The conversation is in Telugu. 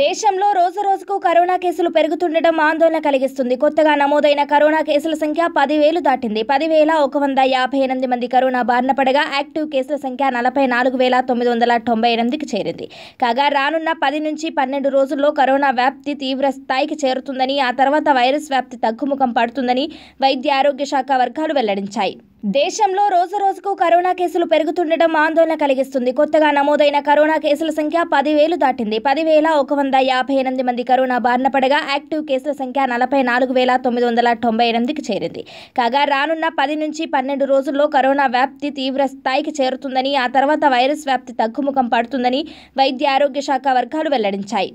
దేశంలో రోజు రోజుకు కరోనా కేసులు పెరుగుతుండటం ఆందోళన కలిగిస్తుంది కొత్తగా నమోదైన కరోనా కేసుల సంఖ్య పదివేలు దాటింది పదివేల ఒక వంద యాభై ఎనిమిది మంది కరోనా బారిన పడగా యాక్టివ్ కేసుల సంఖ్య నలభై నాలుగు వేల తొమ్మిది వందల తొంభై ఎనిమిదికి చేరింది కాగా రానున్న పది నుంచి పన్నెండు రోజుల్లో కరోనా వ్యాప్తి తీవ్ర స్థాయికి చేరుతుందని ఆ తర్వాత వైరస్ వ్యాప్తి తగ్గుముఖం పడుతుందని వైద్య ఆరోగ్య శాఖ వర్గాలు వెల్లడించాయి దేశంలో రోజు రోజుకు కరోనా కేసులు పెరుగుతుండటం ఆందోళన కలిగిస్తుంది కొత్తగా నమోదైన కరోనా కేసుల సంఖ్య పదివేలు దాటింది పదివేల ఒక వంద యాభై ఎనిమిది మంది కరోనా బారిన పడగా యాక్టివ్ కేసుల సంఖ్య నలభై నాలుగు వేల తొమ్మిది వందల తొంభై ఎనిమిదికి చేరింది కాగా రానున్న పది నుంచి పన్నెండు రోజుల్లో కరోనా వ్యాప్తి తీవ్ర స్థాయికి చేరుతుందని ఆ తర్వాత వైరస్ వ్యాప్తి తగ్గుముఖం పడుతుందని వైద్య ఆరోగ్య శాఖ వర్గాలు వెల్లడించాయి